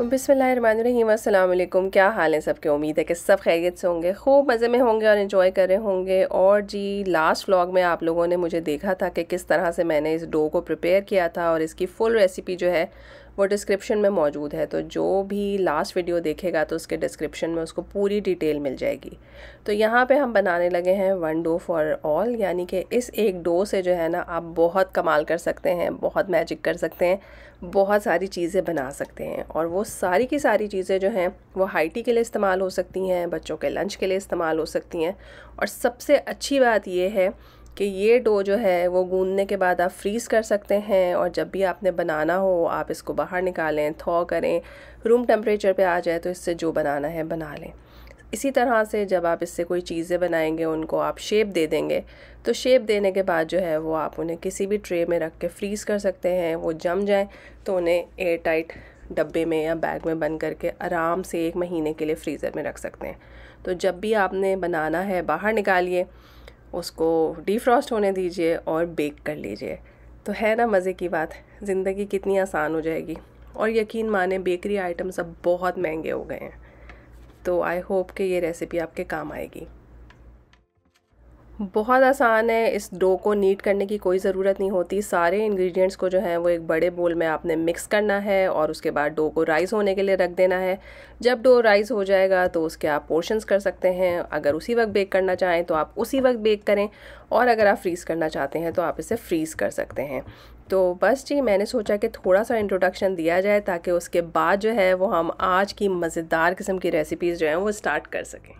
तो बिसमीम क्या हाल है सबके उम्मीद है कि सब खैरियत से होंगे खूब मज़े में होंगे और इन्जॉय कर रहे होंगे और जी लास्ट व्लॉग में आप लोगों ने मुझे देखा था कि किस तरह से मैंने इस डो को प्रिपेयर किया था और इसकी फ़ुल रेसिपी जो है वो डिस्क्रिप्शन में मौजूद है तो जो भी लास्ट वीडियो देखेगा तो उसके डिस्क्रिप्शन में उसको पूरी डिटेल मिल जाएगी तो यहाँ पे हम बनाने लगे हैं वन डो फॉर ऑल यानी कि इस एक डो से जो है ना आप बहुत कमाल कर सकते हैं बहुत मैजिक कर सकते हैं बहुत सारी चीज़ें बना सकते हैं और वो सारी की सारी चीज़ें जो हैं वो हाइटी के लिए इस्तेमाल हो सकती हैं बच्चों के लंच के लिए इस्तेमाल हो सकती हैं और सबसे अच्छी बात यह है कि ये डो जो है वो गूंदने के बाद आप फ्रीज़ कर सकते हैं और जब भी आपने बनाना हो आप इसको बाहर निकालें थॉ करें रूम टेम्परेचर पे आ जाए तो इससे जो बनाना है बना लें इसी तरह से जब आप इससे कोई चीज़ें बनाएंगे उनको आप शेप दे देंगे तो शेप देने के बाद जो है वो आप उन्हें किसी भी ट्रे में रख के फ्रीज़ कर सकते हैं वो जम जाएँ तो उन्हें एयर टाइट डब्बे में या बैग में बंद करके आराम से एक महीने के लिए फ्रीज़र में रख सकते हैं तो जब भी आपने बनाना है बाहर निकालिए उसको डिफ्रॉस्ट होने दीजिए और बेक कर लीजिए तो है ना मज़े की बात ज़िंदगी कितनी आसान हो जाएगी और यकीन माने बेकरी आइटम सब बहुत महंगे हो गए हैं तो आई होप कि ये रेसिपी आपके काम आएगी बहुत आसान है इस डो को नीट करने की कोई ज़रूरत नहीं होती सारे इंग्रेडिएंट्स को जो है वो एक बड़े बोल में आपने मिक्स करना है और उसके बाद डो को राइस होने के लिए रख देना है जब डो राइस हो जाएगा तो उसके आप पोर्शंस कर सकते हैं अगर उसी वक्त बेक करना चाहें तो आप उसी वक्त बेक करें और अगर आप फ्रीज़ करना चाहते हैं तो आप इसे फ्रीज़ कर सकते हैं तो बस जी मैंने सोचा कि थोड़ा सा इंट्रोडक्शन दिया जाए ताकि उसके बाद जो है वो हम आज की मज़ेदार किस्म की रेसिपीज़ जो हैं वो स्टार्ट कर सकें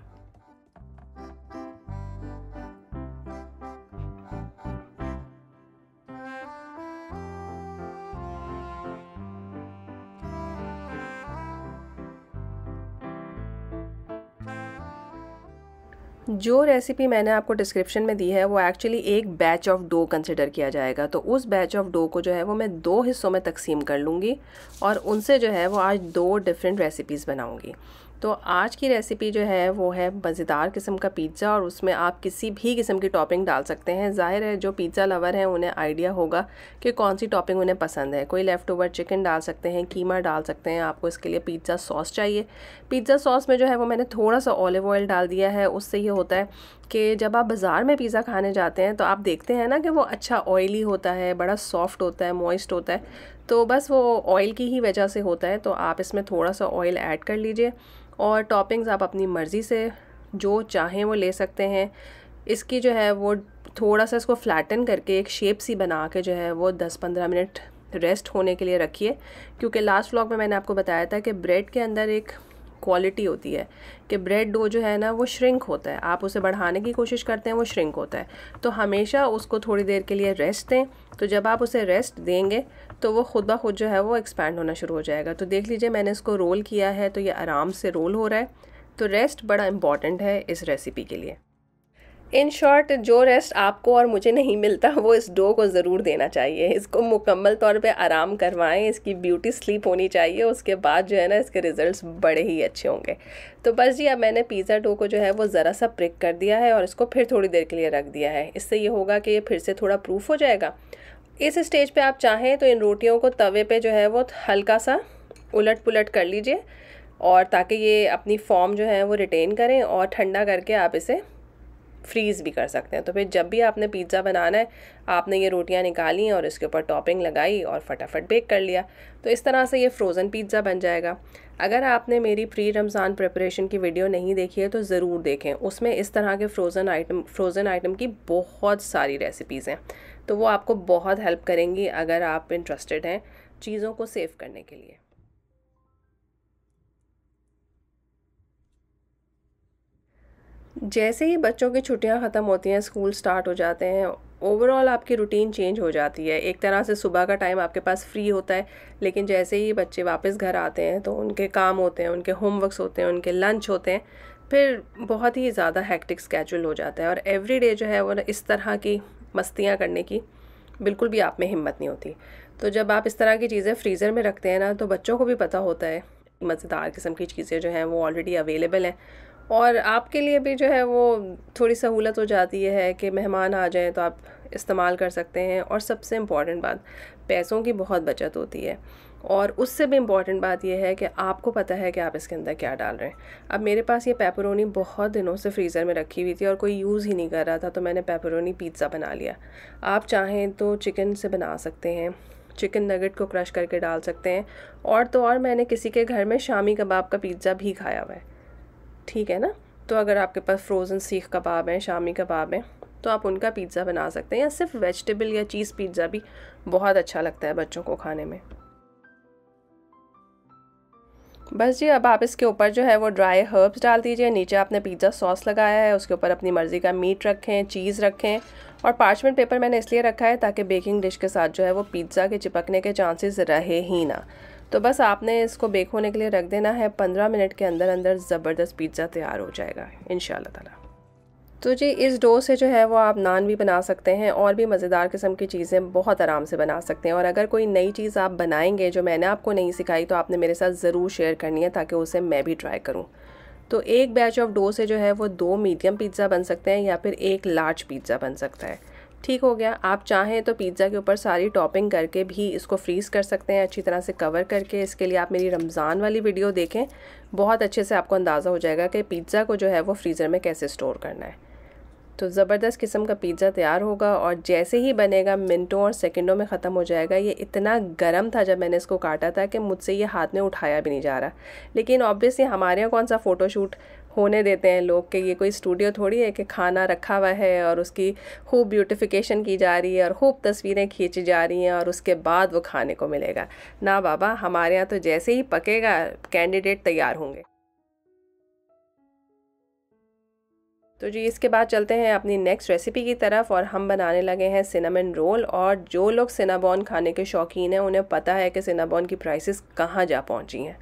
जो रेसिपी मैंने आपको डिस्क्रिप्शन में दी है वो एक्चुअली एक बैच ऑफ डो कंसिडर किया जाएगा तो उस बैच ऑफ डो को जो है वो मैं दो हिस्सों में तकसीम कर लूँगी और उनसे जो है वो आज दो डिफरेंट रेसिपीज़ बनाऊँगी तो आज की रेसिपी जो है वो है मज़ेदार किस्म का पिज़्ज़ा और उसमें आप किसी भी किस्म की टॉपिंग डाल सकते हैं ज़ाहिर है जो पिज़्ज़ा लवर हैं उन्हें आइडिया होगा कि कौन सी टॉपिंग उन्हें पसंद है कोई लेफ़्ट ओवर चिकन डाल सकते हैं कीमा डाल सकते हैं आपको इसके लिए पिज़्ज़ा सॉस चाहिए पिज़्ज़ा सॉस में जो है वो मैंने थोड़ा सा ऑलिव ऑयल डाल दिया है उससे ये होता है कि जब आप बाज़ार में पिज़्ज़ा खाने जाते हैं तो आप देखते हैं ना कि वो अच्छा ऑयली होता है बड़ा सॉफ्ट होता है मॉइस्ट होता है तो बस वो ऑयल की ही वजह से होता है तो आप इसमें थोड़ा सा ऑयल ऐड कर लीजिए और टॉपिंग्स आप अपनी मर्ज़ी से जो चाहें वो ले सकते हैं इसकी जो है वो थोड़ा सा इसको फ्लैटन करके एक शेप सी बना के जो है वो दस पंद्रह मिनट रेस्ट होने के लिए रखिए क्योंकि लास्ट व्लॉग में मैंने आपको बताया था कि ब्रेड के अंदर एक क्वालिटी होती है कि ब्रेड डो जो है ना वो श्रिंक होता है आप उसे बढ़ाने की कोशिश करते हैं वो श्रिंक होता है तो हमेशा उसको थोड़ी देर के लिए रेस्ट दें तो जब आप उसे रेस्ट देंगे तो वो खुद ब खुद जो है वो एक्सपैंड होना शुरू हो जाएगा तो देख लीजिए मैंने इसको रोल किया है तो ये आराम से रोल हो रहा है तो रेस्ट बड़ा इम्पॉर्टेंट है इस रेसिपी के लिए इन शॉर्ट जो रेस्ट आपको और मुझे नहीं मिलता वो इस डो को ज़रूर देना चाहिए इसको मुकम्मल तौर पे आराम करवाएं इसकी ब्यूटी स्लीप होनी चाहिए उसके बाद जो है ना इसके रिज़ल्ट्स बड़े ही अच्छे होंगे तो बस जी अब मैंने पिज़्ज़ा डो को जो है वो ज़रा सा प्रिक कर दिया है और इसको फिर थोड़ी देर के लिए रख दिया है इससे ये होगा कि ये फिर से थोड़ा प्रूफ हो जाएगा इस स्टेज पर आप चाहें तो इन रोटियों को तवे पर जो है वो हल्का सा उलट पुलट कर लीजिए और ताकि ये अपनी फॉर्म जो है वो रिटेन करें और ठंडा करके आप इसे फ्रीज़ भी कर सकते हैं तो फिर जब भी आपने पिज़्ज़ा बनाना है आपने ये रोटियां निकाली और इसके ऊपर टॉपिंग लगाई और फटाफट बेक कर लिया तो इस तरह से ये फ्रोज़न पिज़्ज़ा बन जाएगा अगर आपने मेरी प्री रमज़ान प्रिपरेशन की वीडियो नहीं देखी है तो ज़रूर देखें उसमें इस तरह के फ्रोज़न आइटम फ्रोज़न आइटम की बहुत सारी रेसिपीज़ हैं तो वो आपको बहुत हेल्प करेंगी अगर आप इंटरेस्टेड हैं चीज़ों को सेव करने के लिए जैसे ही बच्चों की छुट्टियां ख़त्म होती हैं स्कूल स्टार्ट हो जाते हैं ओवरऑल आपकी रूटीन चेंज हो जाती है एक तरह से सुबह का टाइम आपके पास फ्री होता है लेकिन जैसे ही बच्चे वापस घर आते हैं तो उनके काम होते हैं उनके होमवर्क्स होते हैं उनके लंच होते हैं फिर बहुत ही ज़्यादा हैक्टिक स्केचुअल हो जाता है और एवरी डे जो है वो इस तरह की मस्तियाँ करने की बिल्कुल भी आप में हिम्मत नहीं होती तो जब आप इस तरह की चीज़ें फ्रीज़र में रखते हैं ना तो बच्चों को भी पता होता है मज़ेदार किस्म की चीज़ें जो हैं वो ऑलरेडी अवेलेबल हैं और आपके लिए भी जो है वो थोड़ी सहूलत हो जाती है कि मेहमान आ जाएँ तो आप इस्तेमाल कर सकते हैं और सबसे इम्पॉर्टेंट बात पैसों की बहुत बचत होती है और उससे भी इम्पॉर्टेंट बात यह है कि आपको पता है कि आप इसके अंदर क्या डाल रहे हैं अब मेरे पास ये पेपरोनी बहुत दिनों से फ्रीज़र में रखी हुई थी और कोई यूज़ ही नहीं कर रहा था तो मैंने पेपरोनी पिज़्ज़ा बना लिया आप चाहें तो चिकन से बना सकते हैं चिकन नगेट को क्रश करके डाल सकते हैं और तो और मैंने किसी के घर में शामी कबाब का पिज़्ज़ा भी खाया हुआ है ठीक है ना तो अगर आपके पास फ्रोज़न सीख कबाब हैं शामी कबाब हैं तो आप उनका पिज़्ज़ा बना सकते हैं या सिर्फ वेजिटेबल या चीज़ पिज़्ज़ा भी बहुत अच्छा लगता है बच्चों को खाने में बस जी अब आप इसके ऊपर जो है वो ड्राई हर्ब्स डाल दीजिए नीचे आपने पिज़्ज़ा सॉस लगाया है उसके ऊपर अपनी मर्ज़ी का मीट रखें चीज़ रखें और पार्चमेंट पेपर मैंने इसलिए रखा है ताकि बेकिंग डिश के साथ जो है वो पिज़्ज़ा के चिपकने के चांसेस रहे ही ना तो बस आपने इसको बेक होने के लिए रख देना है पंद्रह मिनट के अंदर अंदर ज़बरदस्त पिज़्ज़ा तैयार हो जाएगा इन ताला तो जी इस डो से जो है वो आप नान भी बना सकते हैं और भी मज़ेदार किस्म की चीज़ें बहुत आराम से बना सकते हैं और अगर कोई नई चीज़ आप बनाएंगे जो मैंने आपको नहीं सिखाई तो आपने मेरे साथ ज़रूर शेयर करनी है ताकि उसे मैं भी ट्राई करूँ तो एक बैच ऑफ डो से जो है वो दो मीडियम पिज़्ज़ा बन सकते हैं या फिर एक लार्ज पिज़्ज़ा बन सकता है ठीक हो गया आप चाहें तो पिज़्ज़ा के ऊपर सारी टॉपिंग करके भी इसको फ्रीज़ कर सकते हैं अच्छी तरह से कवर करके इसके लिए आप मेरी रमज़ान वाली वीडियो देखें बहुत अच्छे से आपको अंदाज़ा हो जाएगा कि पिज़्ज़ा को जो है वो फ्रीज़र में कैसे स्टोर करना है तो ज़बरदस्त किस्म का पिज़्ज़ा तैयार होगा और जैसे ही बनेगा मिनटों और सेकेंडों में ख़त्म हो जाएगा ये इतना गर्म था जब मैंने इसको काटा था कि मुझसे ये हाथ में उठाया भी नहीं जा रहा लेकिन ऑब्वियसली हमारे यहाँ कौन सा फ़ोटोशूट होने देते हैं लोग कि ये कोई स्टूडियो थोड़ी है कि खाना रखा हुआ है और उसकी खूब ब्यूटिफिकेशन की जा रही है और खूब तस्वीरें खींची जा रही हैं और उसके बाद वो खाने को मिलेगा ना बाबा हमारे यहाँ तो जैसे ही पकेगा कैंडिडेट तैयार होंगे तो जी इसके बाद चलते हैं अपनी नेक्स्ट रेसिपी की तरफ और हम बनाने लगे हैं सिनेमन रोल और जो लोग सिनाबॉन खाने के शौकीन हैं उन्हें पता है कि सिनाबॉन की प्राइसेस कहाँ जा पहुँची हैं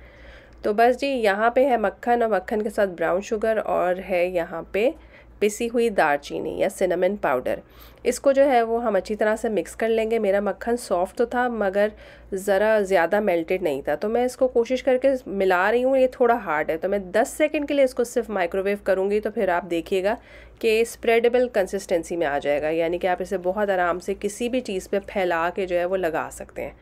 तो बस जी यहाँ पे है मक्खन और मक्खन के साथ ब्राउन शुगर और है यहाँ पे पिसी हुई दारचीनी या सिनेमन पाउडर इसको जो है वो हम अच्छी तरह से मिक्स कर लेंगे मेरा मक्खन सॉफ्ट तो था मगर ज़रा ज़्यादा मेल्टेड नहीं था तो मैं इसको कोशिश करके मिला रही हूँ ये थोड़ा हार्ड है तो मैं 10 सेकंड के लिए इसको सिर्फ माइक्रोवेव करूँगी तो फिर आप देखिएगा कि स्प्रेडेबल कंसिस्टेंसी में आ जाएगा यानी कि आप इसे बहुत आराम से किसी भी चीज़ पर फैला के जो है वो लगा सकते हैं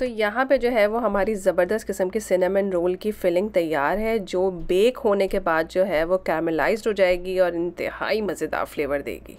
तो यहाँ पे जो है वो हमारी ज़बरदस्त किस्म की सिनेमन रोल की फिलिंग तैयार है जो बेक होने के बाद जो है वो कैरमलाइज्ड हो जाएगी और इंतहाई मज़ेदार फ्लेवर देगी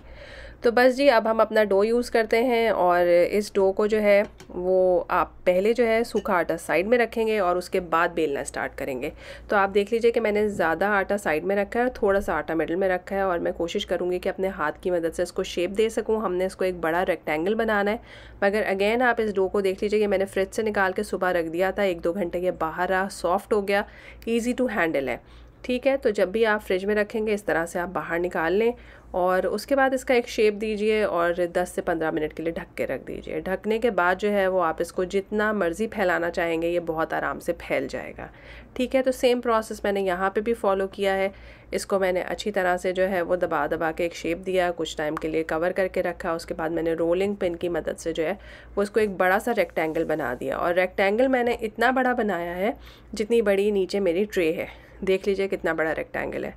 तो बस जी अब हम अपना डो यूज़ करते हैं और इस डो को जो है वो आप पहले जो है सूखा आटा साइड में रखेंगे और उसके बाद बेलना स्टार्ट करेंगे तो आप देख लीजिए कि मैंने ज़्यादा आटा साइड में रखा है और थोड़ा सा आटा मिडल में रखा है और मैं कोशिश करूँगी कि अपने हाथ की मदद से इसको शेप दे सकूँ हमने इसको एक बड़ा रेक्टेंगल बनाना है मगर अगेन आप इस डो को देख लीजिए कि मैंने फ्रिज से निकाल के सुबह रख दिया था एक दो घंटे के बाहर रहा सॉफ्ट हो गया ईजी टू हैंडल है ठीक है तो जब भी आप फ्रिज में रखेंगे इस तरह से आप बाहर निकाल लें और उसके बाद इसका एक शेप दीजिए और 10 से 15 मिनट के लिए ढक के रख दीजिए ढकने के बाद जो है वो आप इसको जितना मर्ज़ी फैलाना चाहेंगे ये बहुत आराम से फैल जाएगा ठीक है तो सेम प्रोसेस मैंने यहाँ पे भी फॉलो किया है इसको मैंने अच्छी तरह से जो है वो दबा दबा के एक शेप दिया कुछ टाइम के लिए कवर करके रखा उसके बाद मैंने रोलिंग पिन की मदद से जो है वो उसको एक बड़ा सा रेक्टेंगल बना दिया और रेक्टेंगल मैंने इतना बड़ा बनाया है जितनी बड़ी नीचे मेरी ट्रे है देख लीजिए कितना बड़ा रेक्टेंगल है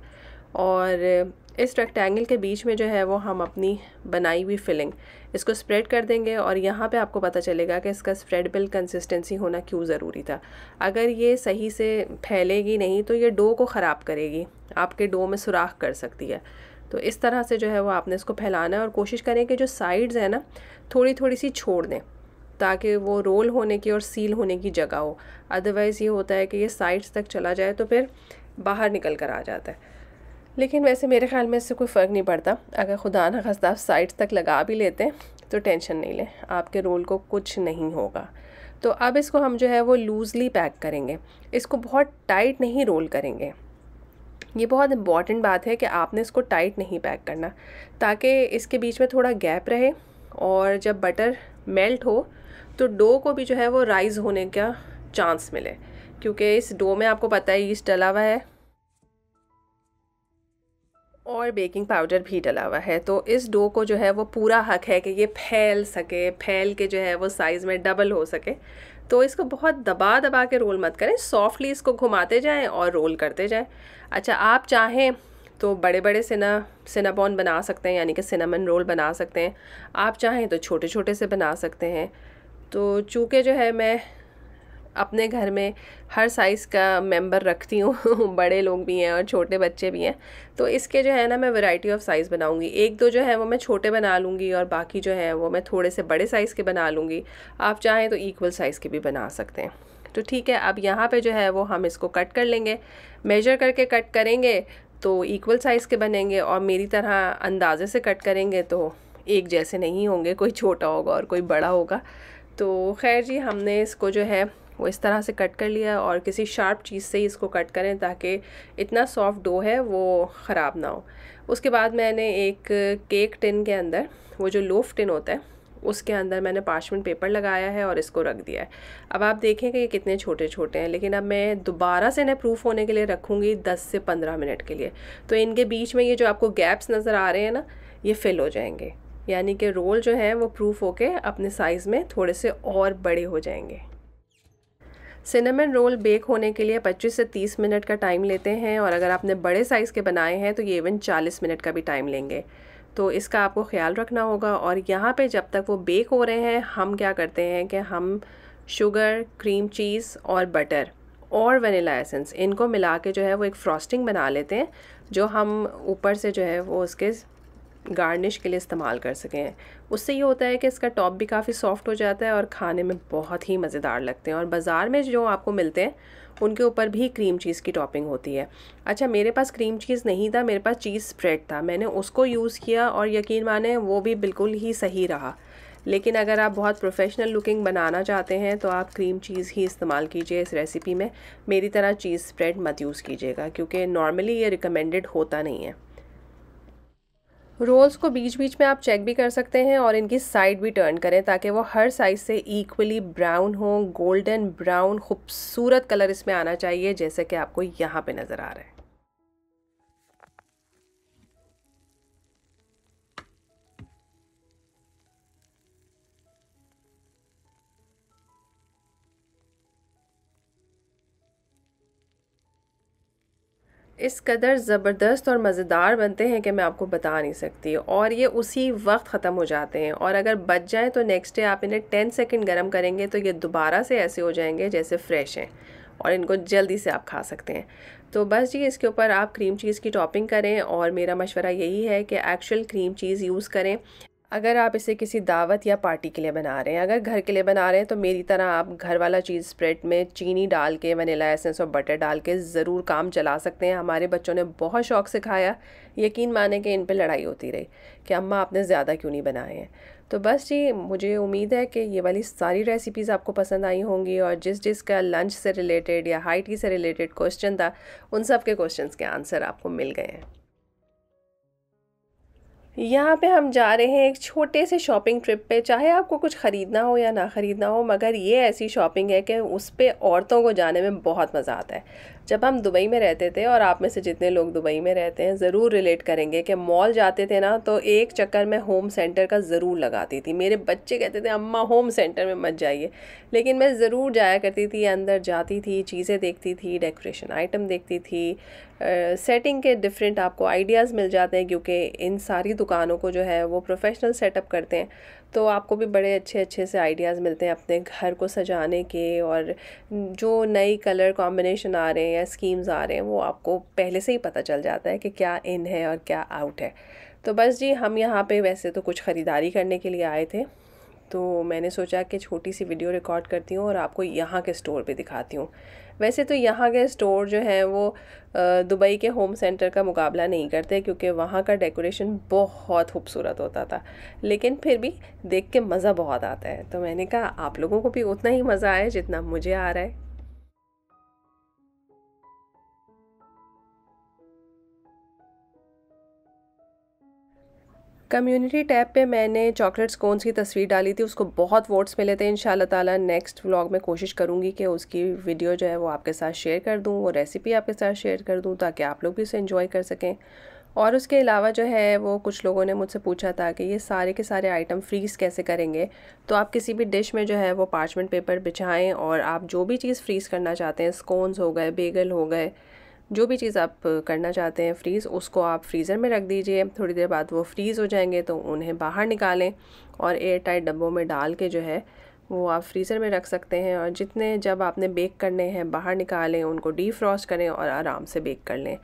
और इस रेक्टेंगल के बीच में जो है वो हम अपनी बनाई हुई फिलिंग इसको स्प्रेड कर देंगे और यहाँ पे आपको पता चलेगा कि इसका स्प्रेड बिल कंसिस्टेंसी होना क्यों ज़रूरी था अगर ये सही से फैलेगी नहीं तो ये डो को ख़राब करेगी आपके डो में सुराख कर सकती है तो इस तरह से जो है वो आपने इसको फैलाना है और कोशिश करें कि जो साइड्स हैं ना थोड़ी थोड़ी सी छोड़ दें ताकि वो रोल होने की और सील होने की जगह हो अदरवाइज़ ये होता है कि ये साइड्स तक चला जाए तो फिर बाहर निकल कर आ जाता है लेकिन वैसे मेरे ख्याल में इससे कोई फ़र्क नहीं पड़ता अगर खुदा न खस्ता आप साइड्स तक लगा भी लेते हैं तो टेंशन नहीं लें आपके रोल को कुछ नहीं होगा तो अब इसको हम जो है वो लूज़ली पैक करेंगे इसको बहुत टाइट नहीं रोल करेंगे ये बहुत इम्पॉर्टेंट बात है कि आपने इसको टाइट नहीं पैक करना ताकि इसके बीच में थोड़ा गैप रहे और जब बटर मेल्ट हो तो डो को भी जो है वो राइज़ होने का चांस मिले क्योंकि इस डो में आपको पता है ईस्ट डला हुआ है और बेकिंग पाउडर भी डला हुआ है तो इस डो को जो है वो पूरा हक है कि ये फैल सके फैल के जो है वो साइज़ में डबल हो सके तो इसको बहुत दबा दबा के रोल मत करें सॉफ्टली इसको घुमाते जाएं और रोल करते जाएं अच्छा आप चाहें तो बड़े बड़े सिना सिनाबॉन बना सकते हैं यानी कि सिनामन रोल बना सकते हैं आप चाहें तो छोटे छोटे से बना सकते हैं तो चूँकि जो है मैं अपने घर में हर साइज़ का मेंबर रखती हूँ बड़े लोग भी हैं और छोटे बच्चे भी हैं तो इसके जो है ना मैं वैरायटी ऑफ साइज़ बनाऊँगी एक दो जो है वो मैं छोटे बना लूँगी और बाकी जो है वो मैं थोड़े से बड़े साइज़ के बना लूँगी आप चाहें तो इक्वल साइज़ के भी बना सकते हैं तो ठीक है अब यहाँ पर जो है वो हम इसको कट कर लेंगे मेजर करके कट करेंगे तो इक्वल साइज़ के बनेंगे और मेरी तरह अंदाज़े से कट करेंगे तो एक जैसे नहीं होंगे कोई छोटा होगा और कोई बड़ा होगा तो खैर जी हमने इसको जो है वो इस तरह से कट कर लिया और किसी शार्प चीज़ से ही इसको कट करें ताकि इतना सॉफ्ट डो है वो ख़राब ना हो उसके बाद मैंने एक केक टिन के अंदर वो जो लोफ टिन होता है उसके अंदर मैंने पार्चमेंट पेपर लगाया है और इसको रख दिया है अब आप देखें कि ये कितने छोटे छोटे हैं लेकिन अब मैं दोबारा से इन्हें प्रूफ होने के लिए रखूँगी दस से पंद्रह मिनट के लिए तो इनके बीच में ये जो आपको गैप्स नज़र आ रहे हैं ना ये फिल हो जाएंगे यानी कि रोल जो है वो प्रूफ होके अपने साइज़ में थोड़े से और बड़े हो जाएंगे सिनेमन रोल बेक होने के लिए 25 से 30 मिनट का टाइम लेते हैं और अगर आपने बड़े साइज़ के बनाए हैं तो ये इवन 40 मिनट का भी टाइम लेंगे तो इसका आपको ख्याल रखना होगा और यहाँ पे जब तक वो बेक हो रहे हैं हम क्या करते हैं कि हम शुगर क्रीम चीज़ और बटर और वनीला एसेंस इनको मिला के जो है वो एक फ्रॉस्टिंग बना लेते हैं जो हम ऊपर से जो है वो उसके गार्निश के लिए इस्तेमाल कर सकें उससे ये होता है कि इसका टॉप भी काफ़ी सॉफ्ट हो जाता है और खाने में बहुत ही मज़ेदार लगते हैं और बाज़ार में जो आपको मिलते हैं उनके ऊपर भी क्रीम चीज़ की टॉपिंग होती है अच्छा मेरे पास क्रीम चीज़ नहीं था मेरे पास चीज़ स्प्रेड था मैंने उसको यूज़ किया और यकीन माने वो भी बिल्कुल ही सही रहा लेकिन अगर आप बहुत प्रोफेशनल लुकिंग बनाना चाहते हैं तो आप क्रीम चीज़ ही इस्तेमाल कीजिए इस रेसिपी में मेरी तरह चीज़ स्प्रेड मत यूज़ कीजिएगा क्योंकि नॉर्मली ये रिकमेंडेड होता नहीं है रोल्स को बीच बीच में आप चेक भी कर सकते हैं और इनकी साइड भी टर्न करें ताकि वो हर साइज से इक्वली ब्राउन हो गोल्डन ब्राउन खूबसूरत कलर इसमें आना चाहिए जैसे कि आपको यहाँ पे नज़र आ रहा है इस कदर ज़बरदस्त और मज़ेदार बनते हैं कि मैं आपको बता नहीं सकती और ये उसी वक्त ख़त्म हो जाते हैं और अगर बच जाएँ तो नेक्स्ट डे आप इन्हें टेन सेकेंड गर्म करेंगे तो ये दोबारा से ऐसे हो जाएंगे जैसे फ्रेश हैं और इनको जल्दी से आप खा सकते हैं तो बस जी इसके ऊपर आप क्रीम चीज़ की टॉपिंग करें और मेरा मशवरा यही है कि एक्चुअल क्रीम चीज़ यूज़ करें अगर आप इसे किसी दावत या पार्टी के लिए बना रहे हैं अगर घर के लिए बना रहे हैं तो मेरी तरह आप घर वाला चीज़ स्प्रेड में चीनी डाल के वनीला एसेंस और बटर डाल के ज़रूर काम चला सकते हैं हमारे बच्चों ने बहुत शौक से खाया यकीन माने कि इन पर लड़ाई होती रही कि अम्मा आपने ज़्यादा क्यों नहीं बनाए हैं तो बस जी मुझे उम्मीद है कि ये वाली सारी रेसिपीज़ आपको पसंद आई होंगी और जिस जिस का लंच से रिलेटेड या हाई टी से रिलेटेड क्वेश्चन था उन सब के क्वेश्चन के आंसर आपको मिल गए हैं यहाँ पे हम जा रहे हैं एक छोटे से शॉपिंग ट्रिप पे चाहे आपको कुछ ख़रीदना हो या ना ख़रीदना हो मगर ये ऐसी शॉपिंग है कि उस पर औरतों को जाने में बहुत मज़ा आता है जब हम दुबई में रहते थे और आप में से जितने लोग दुबई में रहते हैं ज़रूर रिलेट करेंगे कि मॉल जाते थे ना तो एक चक्कर मैं होम सेंटर का ज़रूर लगाती थी मेरे बच्चे कहते थे अम्मा होम सेंटर में मत जाइए लेकिन मैं ज़रूर जाया करती थी अंदर जाती थी चीज़ें देखती थी डेकोरेशन आइटम देखती थी सेटिंग के डिफरेंट आपको आइडियाज़ मिल जाते हैं क्योंकि इन सारी दुकानों को जो है वो प्रोफेशनल सेटअप करते हैं तो आपको भी बड़े अच्छे अच्छे से आइडियाज़ मिलते हैं अपने घर को सजाने के और जो नई कलर कॉम्बिनेशन आ रहे हैं या स्कीम्स आ रहे हैं वो आपको पहले से ही पता चल जाता है कि क्या इन है और क्या आउट है तो बस जी हम यहाँ पे वैसे तो कुछ ख़रीदारी करने के लिए आए थे तो मैंने सोचा कि छोटी सी वीडियो रिकॉर्ड करती हूँ और आपको यहाँ के स्टोर पे दिखाती हूँ वैसे तो यहाँ के स्टोर जो हैं वो दुबई के होम सेंटर का मुकाबला नहीं करते क्योंकि वहाँ का डेकोरेशन बहुत खूबसूरत होता था लेकिन फिर भी देख के मज़ा बहुत आता है तो मैंने कहा आप लोगों को भी उतना ही मज़ा आया जितना मुझे आ रहा है कम्युनिटी टैब पे मैंने चॉकलेट स्कोन्स की तस्वीर डाली थी उसको बहुत वोट्स मिले थे इन ताला नेक्स्ट व्लॉग में कोशिश करूँगी कि उसकी वीडियो जो है वो आपके साथ शेयर कर दूँ वो रेसिपी आपके साथ शेयर कर दूँ ताकि आप लोग भी उसे इन्जॉय कर सकें और उसके अलावा जो है वो कुछ लोगों ने मुझसे पूछा था कि ये सारे के सारे आइटम फ्रीज़ कैसे करेंगे तो आप किसी भी डिश में जो है वो पार्चमेंट पेपर बिछाएं और आप जो भी चीज़ फ्रीज़ करना चाहते हैं स्कोन्स हो गए बेगल हो गए जो भी चीज़ आप करना चाहते हैं फ्रीज़ उसको आप फ्रीज़र में रख दीजिए थोड़ी देर बाद वो फ्रीज़ हो जाएंगे तो उन्हें बाहर निकालें और एयर टाइट डब्बों में डाल के जो है वो आप फ्रीज़र में रख सकते हैं और जितने जब आपने बेक करने हैं बाहर निकालें उनको डीफ्रॉस्ट करें और आराम से बेक कर लें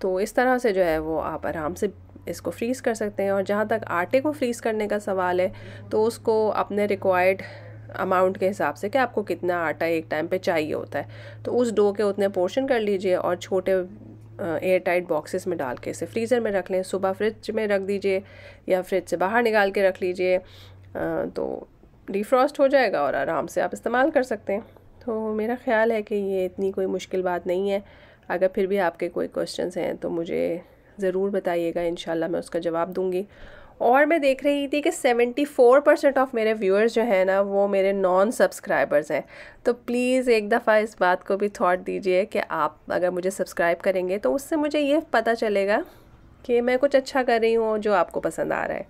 तो इस तरह से जो है वो आप आराम से इसको फ्रीज़ कर सकते हैं और जहाँ तक आटे को फ्रीज़ करने का सवाल है तो उसको अपने रिक्वायर्ड अमाउंट के हिसाब से कि आपको कितना आटा एक टाइम पे चाहिए होता है तो उस डो के उतने पोर्शन कर लीजिए और छोटे एयर टाइट बॉक्सेस में डाल के इसे फ्रीज़र में रख लें सुबह फ्रिज में रख दीजिए या फ्रिज से बाहर निकाल के रख लीजिए तो डिफ्रॉस्ट हो जाएगा और आराम से आप इस्तेमाल कर सकते हैं तो मेरा ख्याल है कि ये इतनी कोई मुश्किल बात नहीं है अगर फिर भी आपके कोई क्वेश्चंस हैं तो मुझे ज़रूर बताइएगा इन मैं उसका जवाब दूँगी और मैं देख रही थी कि 74 परसेंट ऑफ मेरे व्यूअर्स जो है ना वो मेरे नॉन सब्सक्राइबर्स हैं तो प्लीज़ एक दफ़ा इस बात को भी थॉट दीजिए कि आप अगर मुझे सब्सक्राइब करेंगे तो उससे मुझे ये पता चलेगा कि मैं कुछ अच्छा कर रही हूँ जो आपको पसंद आ रहा है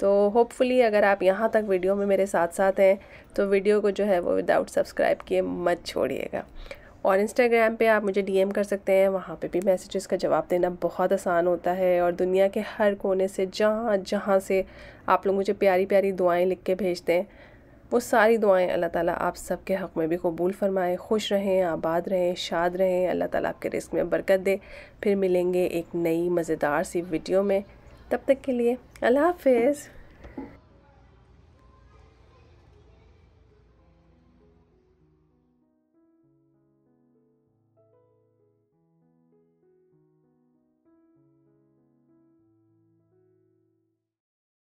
तो होपफुली अगर आप यहाँ तक वीडियो में मेरे साथ साथ हैं तो वीडियो को जो है वो विदाउट सब्सक्राइब किए मत छोड़िएगा और इंस्टाग्राम पे आप मुझे डीएम कर सकते हैं वहाँ पे भी मैसेजेस का जवाब देना बहुत आसान होता है और दुनिया के हर कोने से जहाँ जहाँ से आप लोग मुझे प्यारी प्यारी दुआएं लिख के भेजते हैं वो सारी दुआएं अल्लाह ताला आप सब के हक़ में भी कबूल फ़रमाएँ खुश रहें आबाद रहें शाद रहें अल्लाह ताला आपके रिस्क में बरकत दे फिर मिलेंगे एक नई मज़ेदार सी वीडियो में तब तक के लिए अल्लाह हाफिज़